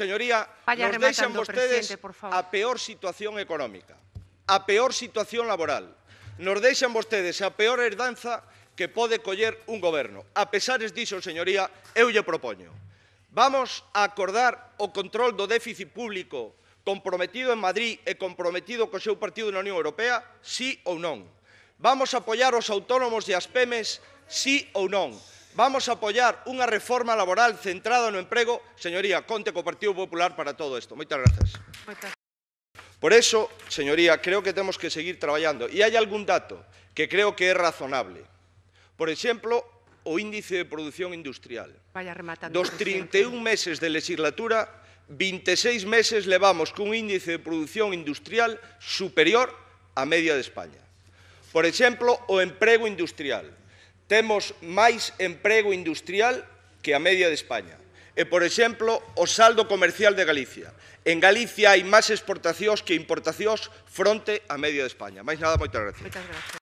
Señoría, Vaya nos deixan vostedes a peor situación económica, a peor situación laboral. Nos deixan vostedes a peor herdanza que pode coller un goberno. A pesares diso, señoría, eu lle propoño. Vamos a acordar o control do déficit público comprometido en Madrid e comprometido co seu partido na Unión Europea, sí ou non? Vamos a apoiar os autónomos e as PEMES, sí ou non? Vamos a apoiar unha reforma laboral centrada no emprego. Señoría, conte co Partido Popular para todo isto. Moitas grazas. Moitas. Por eso, señoría, creo que temos que seguir traballando. E hai algún dato que creo que é razonable. Por exemplo, o índice de produción industrial. Dos 31 meses de legislatura, 26 meses levamos cun índice de produción industrial superior á media de España. Por exemplo, o emprego industrial temos máis emprego industrial que a media de España. E, por exemplo, o saldo comercial de Galicia. En Galicia hai máis exportacións que importacións fronte a media de España. Máis nada, moitas gracias. Moitas gracias.